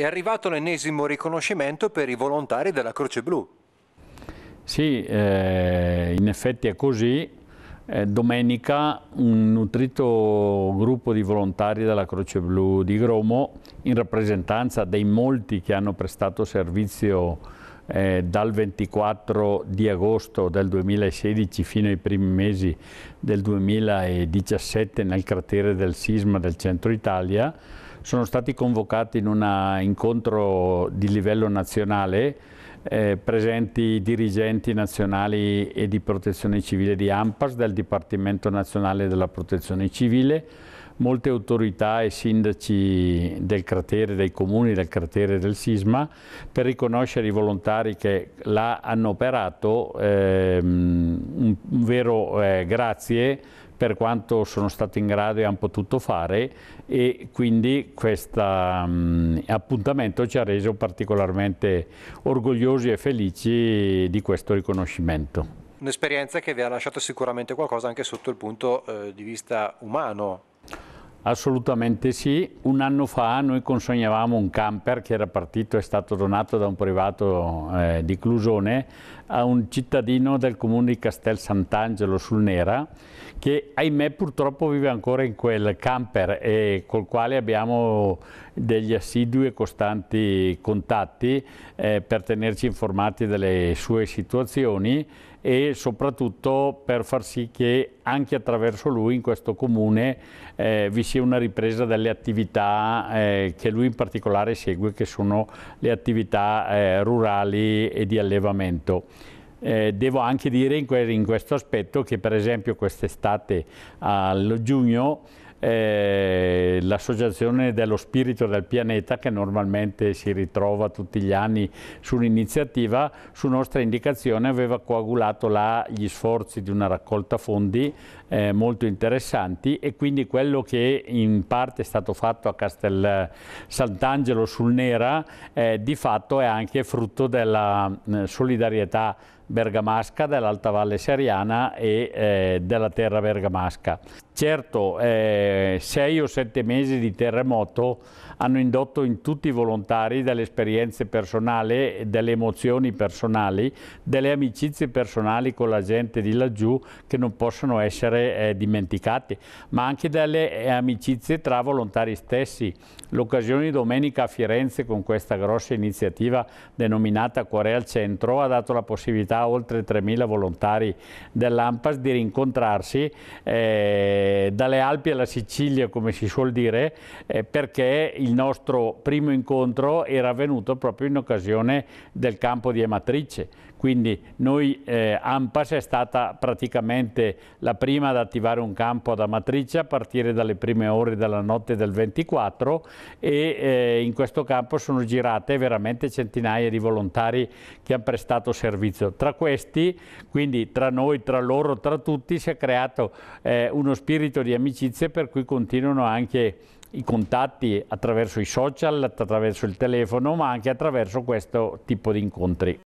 È arrivato l'ennesimo riconoscimento per i volontari della Croce Blu. Sì, eh, in effetti è così. Eh, domenica un nutrito gruppo di volontari della Croce Blu di Gromo, in rappresentanza dei molti che hanno prestato servizio eh, dal 24 di agosto del 2016 fino ai primi mesi del 2017 nel cratere del sisma del centro Italia, sono stati convocati in un incontro di livello nazionale eh, presenti dirigenti nazionali e di protezione civile di AMPAS, del Dipartimento Nazionale della Protezione Civile, molte autorità e sindaci del cratere, dei comuni del cratere del sisma, per riconoscere i volontari che là hanno operato, ehm, un, vero eh, grazie per quanto sono stati in grado e hanno potuto fare e quindi questo mm, appuntamento ci ha reso particolarmente orgogliosi e felici di questo riconoscimento. Un'esperienza che vi ha lasciato sicuramente qualcosa anche sotto il punto eh, di vista umano, Assolutamente sì, un anno fa noi consegnavamo un camper che era partito, è stato donato da un privato eh, di Clusone a un cittadino del comune di Castel Sant'Angelo sul Nera che ahimè purtroppo vive ancora in quel camper e col quale abbiamo degli assidui e costanti contatti eh, per tenerci informati delle sue situazioni e soprattutto per far sì che anche attraverso lui in questo comune eh, vi sia una ripresa delle attività eh, che lui in particolare segue che sono le attività eh, rurali e di allevamento. Eh, devo anche dire in, que in, questo aspetto che per esempio quest'estate a giugno eh, l'associazione dello spirito del pianeta che normalmente si ritrova tutti gli anni sull'iniziativa su nostra indicazione aveva coagulato là gli sforzi di una raccolta fondi eh, molto interessanti e quindi quello che in parte è stato fatto a Castel Sant'Angelo sul Nera eh, di fatto è anche frutto della solidarietà bergamasca, dell'Alta Valle Seriana e eh, della terra bergamasca. Certo, eh, sei o sette mesi di terremoto hanno indotto in tutti i volontari delle esperienze personali, delle emozioni personali, delle amicizie personali con la gente di laggiù che non possono essere eh, dimenticate, ma anche delle eh, amicizie tra volontari stessi. L'occasione di domenica a Firenze con questa grossa iniziativa denominata Cuore al Centro ha dato la possibilità oltre 3.000 volontari dell'AMPAS di rincontrarsi eh, dalle Alpi alla Sicilia, come si suol dire, eh, perché il nostro primo incontro era avvenuto proprio in occasione del campo di Ematrice. Quindi noi eh, AMPAS è stata praticamente la prima ad attivare un campo ad Amatrice a partire dalle prime ore della notte del 24 e eh, in questo campo sono girate veramente centinaia di volontari che hanno prestato servizio, tra tra questi, quindi tra noi, tra loro, tra tutti, si è creato eh, uno spirito di amicizia per cui continuano anche i contatti attraverso i social, attraverso il telefono, ma anche attraverso questo tipo di incontri.